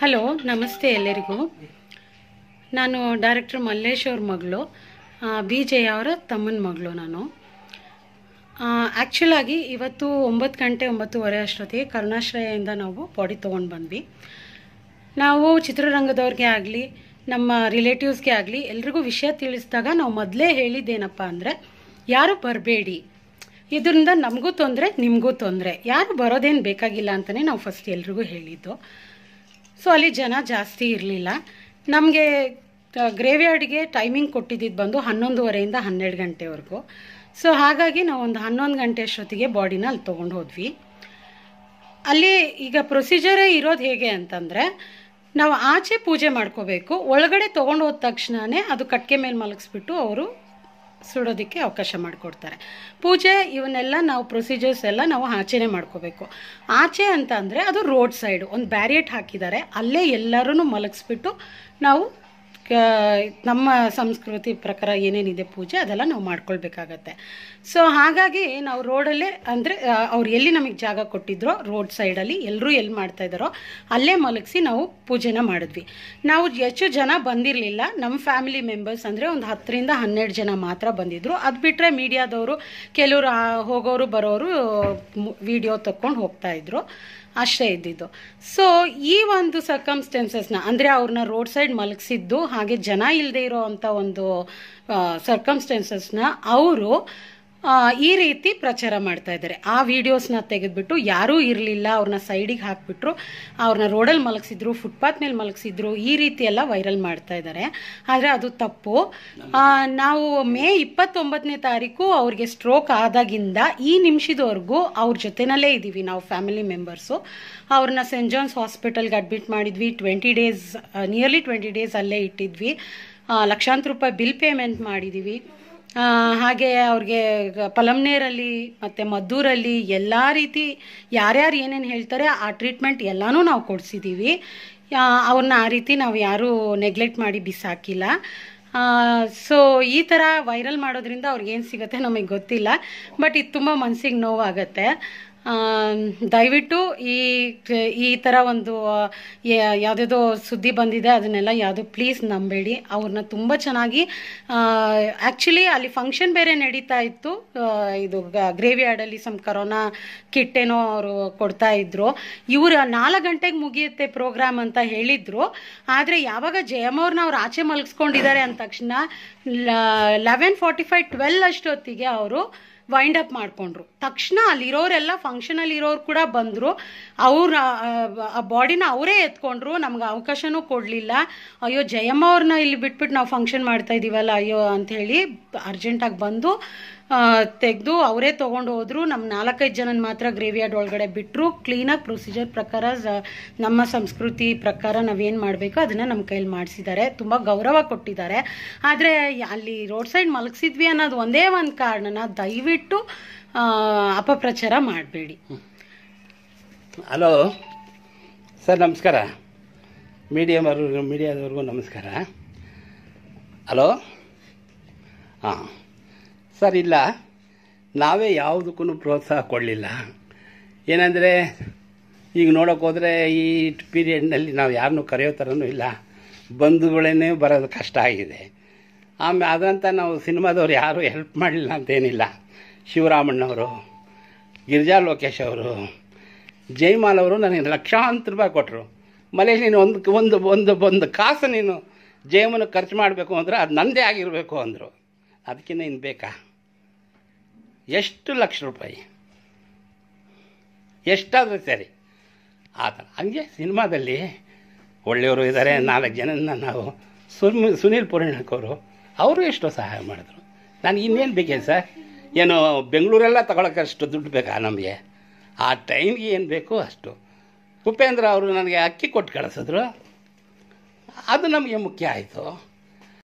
hello ನಮಸ್ತೆ ಎಲ್ಲರಿಗೂ ನಾನು ಡೈರೆಕ್ಟರ್ ಮಲ್ಲೇಶ್ ಅವ್ರ ಮಗಳು ಬಿ ಜೆ ಅವರ ತಮ್ಮನ ಮಗಳು ನಾನು ಆ್ಯಕ್ಚುಲಾಗಿ ಇವತ್ತು ಒಂಬತ್ತು ಗಂಟೆ ಒಂಬತ್ತುವರೆ ಅಷ್ಟೊತ್ತಿಗೆ ಕರುಣಾಶ್ರಯದಿಂದ ನಾವು ಬಾಡಿ ತೊಗೊಂಡು ಬಂದ್ವಿ ನಾವು ಚಿತ್ರರಂಗದವ್ರಿಗೆ ಆಗಲಿ ನಮ್ಮ ರಿಲೇಟಿವ್ಸ್ಗೆ ಆಗಲಿ ಎಲ್ರಿಗೂ ವಿಷಯ ತಿಳಿಸಿದಾಗ ನಾವು ಮೊದಲೇ ಹೇಳಿದ್ದೇನಪ್ಪ ಅಂದರೆ ಯಾರು ಬರಬೇಡಿ ಇದರಿಂದ ನಮಗೂ ತೊಂದರೆ ನಿಮಗೂ ತೊಂದರೆ ಯಾರು ಬರೋದೇನು ಬೇಕಾಗಿಲ್ಲ ಅಂತಲೇ ನಾವು ಫಸ್ಟ್ ಎಲ್ರಿಗೂ ಹೇಳಿದ್ದು ಸೊ ಅಲ್ಲಿ ಜನ ಜಾಸ್ತಿ ಇರಲಿಲ್ಲ ನಮಗೆ ಗ್ರೇವ್ಯಾರ್ಡ್ಗೆ ಟೈಮಿಂಗ್ ಕೊಟ್ಟಿದ್ದಿದ್ದು ಬಂದು ಹನ್ನೊಂದುವರೆಯಿಂದ ಹನ್ನೆರಡು ಗಂಟೆವರೆಗೂ ಸೊ ಹಾಗಾಗಿ ನಾವು ಒಂದು ಹನ್ನೊಂದು ಗಂಟೆ ಅಷ್ಟೊತ್ತಿಗೆ ಬಾಡಿನ ಅಲ್ಲಿ ತೊಗೊಂಡು ಹೋದ್ವಿ ಅಲ್ಲಿ ಈಗ ಪ್ರೊಸೀಜರೇ ಇರೋದು ಹೇಗೆ ಅಂತಂದರೆ ನಾವು ಆಚೆ ಪೂಜೆ ಮಾಡ್ಕೋಬೇಕು ಒಳಗಡೆ ತೊಗೊಂಡು ಹೋದ ತಕ್ಷಣವೇ ಅದು ಕಟ್ಕೆ ಮೇಲೆ ಮಲಗಿಸ್ಬಿಟ್ಟು ಅವರು ಸುಡೋದಕ್ಕೆ ಅವಕಾಶ ಮಾಡಿಕೊಡ್ತಾರೆ ಪೂಜೆ ಇವನ್ನೆಲ್ಲ ನಾವು ಪ್ರೊಸೀಜರ್ಸ್ ಎಲ್ಲ ನಾವು ಆಚೆನೆ ಮಾಡ್ಕೋಬೇಕು ಆಚೆ ಅಂತ ಅಂದರೆ ಅದು ರೋಡ್ ಸೈಡು ಒಂದು ಬ್ಯಾರಿಯೇಟ್ ಹಾಕಿದ್ದಾರೆ ಅಲ್ಲೇ ಎಲ್ಲರೂ ಮಲಗಿಸ್ಬಿಟ್ಟು ನಾವು ನಮ್ಮ ಸಂಸ್ಕೃತಿ ಪ್ರಕಾರ ಏನೇನಿದೆ ಪೂಜೆ ಅದೆಲ್ಲ ನಾವು ಮಾಡ್ಕೊಳ್ಬೇಕಾಗತ್ತೆ ಸೊ ಹಾಗಾಗಿ ನಾವು ರೋಡಲ್ಲೇ ಅಂದರೆ ಅವ್ರು ಎಲ್ಲಿ ನಮಗೆ ಜಾಗ ಕೊಟ್ಟಿದ್ರೋ ರೋಡ್ ಸೈಡಲ್ಲಿ ಎಲ್ಲರೂ ಎಲ್ಲಿ ಮಾಡ್ತಾ ಅಲ್ಲೇ ಮಲಗಿಸಿ ನಾವು ಪೂಜೆನ ಮಾಡಿದ್ವಿ ನಾವು ಹೆಚ್ಚು ಜನ ಬಂದಿರಲಿಲ್ಲ ನಮ್ಮ ಫ್ಯಾಮಿಲಿ ಮೆಂಬರ್ಸ್ ಅಂದರೆ ಒಂದು ಹತ್ತರಿಂದ ಹನ್ನೆರಡು ಜನ ಮಾತ್ರ ಬಂದಿದ್ದರು ಅದು ಬಿಟ್ಟರೆ ಮೀಡಿಯಾದವರು ಕೆಲವರು ಹೋಗೋರು ಬರೋರು ವಿಡಿಯೋ ತಕ್ಕೊಂಡು ಹೋಗ್ತಾಯಿದ್ರು ಆಶ್ರಯ ಇದ್ದಿದ್ದು ಸೊ ಈ ಒಂದು ಸರ್ಕಮ್ಸ್ಟೆನ್ಸಸ್ನ ಅಂದರೆ ಅವ್ರನ್ನ ರೋಡ್ ಸೈಡ್ ಮಲಗಿಸಿದ್ದು ಹಾಗೆ ಜನ ಇಲ್ಲದೆ ಇರೋ ಅಂಥ ಒಂದು ಸರ್ಕಮ್ಸ್ಟೆನ್ಸಸ್ನ ಅವರು ಈ ರೀತಿ ಪ್ರಚಾರ ಮಾಡ್ತಾ ಇದ್ದಾರೆ ಆ ವಿಡಿಯೋಸ್ನ ತೆಗೆದ್ಬಿಟ್ಟು ಯಾರೂ ಇರಲಿಲ್ಲ ಅವ್ರನ್ನ ಸೈಡಿಗೆ ಹಾಕಿಬಿಟ್ರು ಅವ್ರನ್ನ ರೋಡಲ್ಲಿ ಮಲಗಿಸಿದ್ರು ಫುಟ್ಪಾತ್ ಮೇಲೆ ಮಲಗಿಸಿದ್ರು ಈ ರೀತಿ ಎಲ್ಲ ವೈರಲ್ ಮಾಡ್ತಾ ಇದ್ದಾರೆ ಆದರೆ ಅದು ತಪ್ಪು ನಾವು ಮೇ ಇಪ್ಪತ್ತೊಂಬತ್ತನೇ ತಾರೀಕು ಅವ್ರಿಗೆ ಸ್ಟ್ರೋಕ್ ಆದಾಗಿಂದ ಈ ನಿಮಿಷದವರೆಗೂ ಅವ್ರ ಜೊತೆನಲ್ಲೇ ಇದ್ದೀವಿ ನಾವು ಫ್ಯಾಮಿಲಿ ಮೆಂಬರ್ಸು ಅವ್ರನ್ನ ಸೆಂಟ್ ಜಾನ್ಸ್ ಹಾಸ್ಪಿಟಲ್ಗೆ ಅಡ್ಮಿಟ್ ಮಾಡಿದ್ವಿ twenty days nearly twenty days ಅಲ್ಲೇ ಇಟ್ಟಿದ್ವಿ ಲಕ್ಷಾಂತರ ರೂಪಾಯಿ ಬಿಲ್ ಪೇಮೆಂಟ್ ಮಾಡಿದ್ದೀವಿ ಹಾಗೆ ಅವ್ರಿಗೆ ಪಲಮ್ನೇರಲ್ಲಿ ಮತ್ತು ಮದ್ದೂರಲ್ಲಿ ಎಲ್ಲ ರೀತಿ ಯಾರ್ಯಾರು ಏನೇನು ಹೇಳ್ತಾರೆ ಆ ಟ್ರೀಟ್ಮೆಂಟ್ ಎಲ್ಲನೂ ನಾವು ಕೊಡಿಸಿದ್ದೀವಿ ಅವ್ರನ್ನ ಆ ರೀತಿ ನಾವು ಯಾರೂ ನೆಗ್ಲೆಕ್ಟ್ ಮಾಡಿ ಬಿಸಾಕಿಲ್ಲ ಸೊ ಈ ಥರ ವೈರಲ್ ಮಾಡೋದ್ರಿಂದ ಅವ್ರಿಗೇನು ಸಿಗುತ್ತೆ ನಮಗೆ ಗೊತ್ತಿಲ್ಲ ಬಟ್ ಇದು ತುಂಬ ಮನಸ್ಸಿಗೆ ನೋವಾಗುತ್ತೆ ದಯವಿಟ್ಟು ಈ ಈ ಥರ ಒಂದು ಯಾವುದೋ ಸುದ್ದಿ ಬಂದಿದೆ ಅದನ್ನೆಲ್ಲ ಯಾವುದು ಪ್ಲೀಸ್ ನಂಬೇಡಿ ಅವ್ರನ್ನ ತುಂಬ ಚೆನ್ನಾಗಿ ಆ್ಯಕ್ಚುಲಿ ಅಲ್ಲಿ ಫಂಕ್ಷನ್ ಬೇರೆ ನಡೀತಾ ಇತ್ತು ಇದು ಗ್ರೇವಿ ಯಾರ್ಡಲ್ಲಿ ಸಮ್ ಕರೋನಾ ಕಿಟ್ಟೇನೋ ಅವರು ಕೊಡ್ತಾ ಇದ್ರು ಇವರು ನಾಲ್ಕು ಗಂಟೆಗೆ ಮುಗಿಯುತ್ತೆ ಪ್ರೋಗ್ರಾಮ್ ಅಂತ ಹೇಳಿದರು ಆದರೆ ಯಾವಾಗ ಜಯಮ್ಮವ್ರನ್ನ ಅವ್ರು ಆಚೆ ಮಲಗಿಸ್ಕೊಂಡಿದ್ದಾರೆ ಅಂದ ತಕ್ಷಣ ಲೆವೆನ್ ಫಾರ್ಟಿ ಫೈವ್ ಟ್ವೆಲ್ ಅಷ್ಟೊತ್ತಿಗೆ ಅವರು ವೈಂಡ್ ಅಪ್ ಮಾಡಿಕೊಂಡ್ರು ತಕ್ಷಣ ಅಲ್ಲಿರೋರೆಲ್ಲ ಫಂಕ್ಷನಲ್ಲಿ ಇರೋರು ಕೂಡ ಬಂದರು ಅವ್ರ ಆ ಬಾಡಿನ ಅವರೇ ಎತ್ಕೊಂಡ್ರು ನಮ್ಗೆ ಅವಕಾಶನೂ ಕೊಡಲಿಲ್ಲ ಅಯ್ಯೋ ಜಯಮ್ಮ ಅವ್ರನ್ನ ಇಲ್ಲಿ ಬಿಟ್ಬಿಟ್ಟು ನಾವು ಫಂಕ್ಷನ್ ಮಾಡ್ತಾ ಇದ್ದೀವಲ್ಲ ಅಯ್ಯೋ ಅಂಥೇಳಿ ಅರ್ಜೆಂಟಾಗಿ ಬಂದು ತೆಗೆದು ಅವರೇ ತೊಗೊಂಡು ಹೋದ್ರು ನಮ್ಮ ನಾಲ್ಕೈದು ಜನನ ಮಾತ್ರ ಯಾರ್ಡ್ ಒಳಗಡೆ ಬಿಟ್ಟರು ಕ್ಲೀನಾಗಿ ಪ್ರೊಸೀಜರ್ ಪ್ರಕಾರ ನಮ್ಮ ಸಂಸ್ಕೃತಿ ಪ್ರಕಾರ ನಾವೇನು ಮಾಡಬೇಕು ಅದನ್ನು ನಮ್ಮ ಕೈಲಿ ಮಾಡಿಸಿದ್ದಾರೆ ತುಂಬ ಗೌರವ ಕೊಟ್ಟಿದ್ದಾರೆ ಆದರೆ ಅಲ್ಲಿ ರೋಡ್ ಸೈಡ್ ಮಲಗಿಸಿದ್ವಿ ಅನ್ನೋದು ಒಂದೇ ಒಂದು ಕಾರಣನ ದಯವಿಟ್ಟು ಅಪಪ್ರಚಾರ ಮಾಡಬೇಡಿ ಹಲೋ ಸರ್ ನಮಸ್ಕಾರ ಮೀಡಿಯಮ್ ಮೀಡಿಯಾದವ್ರಿಗೂ ನಮಸ್ಕಾರ ಹಲೋ ಹಾಂ ಸರ್ ಇಲ್ಲ ನಾವೇ ಯಾವುದಕ್ಕೂ ಪ್ರೋತ್ಸಾಹ ಕೊಡಲಿಲ್ಲ ಏನಂದರೆ ಈಗ ನೋಡೋಕ್ಕೋದ್ರೆ ಈ ಪೀರಿಯಡ್ನಲ್ಲಿ ನಾವು ಯಾರನ್ನೂ ಕರೆಯೋ ಥರನೂ ಇಲ್ಲ ಬಂಧುಗಳೇನೇ ಬರೋದು ಕಷ್ಟ ಆಗಿದೆ ಆಮೇಲೆ ಅದಂತ ನಾವು ಸಿನಿಮಾದವ್ರು ಯಾರೂ ಹೆಲ್ಪ್ ಮಾಡಲಿಲ್ಲ ಅಂತೇನಿಲ್ಲ ಶಿವರಾಮಣ್ಣವರು ಗಿರಿಜಾ ಲೋಕೇಶ್ ಅವರು ಜೈಮಾಲ್ ಅವರು ನನಗೆ ಲಕ್ಷಾಂತರ ರೂಪಾಯಿ ಕೊಟ್ಟರು ಮನೇಲಿ ನೀನು ಒಂದು ಒಂದು ಒಂದು ಒಂದು ಕಾಸು ನೀನು ಜೈಮನ ಖರ್ಚು ಮಾಡಬೇಕು ಅಂದರೆ ಅದು ನಂದೇ ಆಗಿರಬೇಕು ಅಂದರು ಅದಕ್ಕಿಂತ ಇನ್ನು ಬೇಕಾ ಎಷ್ಟು ಲಕ್ಷ ರೂಪಾಯಿ ಎಷ್ಟಾದರೂ ಸರಿ ಆ ಥರ ಹಂಗೆ ಸಿನಿಮಾದಲ್ಲಿ ಒಳ್ಳೆಯವರು ಇದ್ದಾರೆ ನಾಲ್ಕು ಜನನ ನಾವು ಸುರ್ಮಿ ಸುನೀಲ್ ಪೂರ್ಣಿಕವರು ಅವರು ಎಷ್ಟೋ ಸಹಾಯ ಮಾಡಿದ್ರು ನಾನು ಇನ್ನೇನು ಬೇಕೇನು ಸರ್ ಏನು ಬೆಂಗಳೂರೆಲ್ಲ ಅಷ್ಟು ದುಡ್ಡು ಬೇಕಾ ನಮಗೆ ಆ ಟೈಮ್ಗೆ ಏನು ಬೇಕು ಅಷ್ಟು ಉಪೇಂದ್ರ ಅವರು ನನಗೆ ಅಕ್ಕಿ ಕೊಟ್ಟು ಕಳಿಸಿದ್ರು ಅದು ನಮಗೆ ಮುಖ್ಯ ಆಯಿತು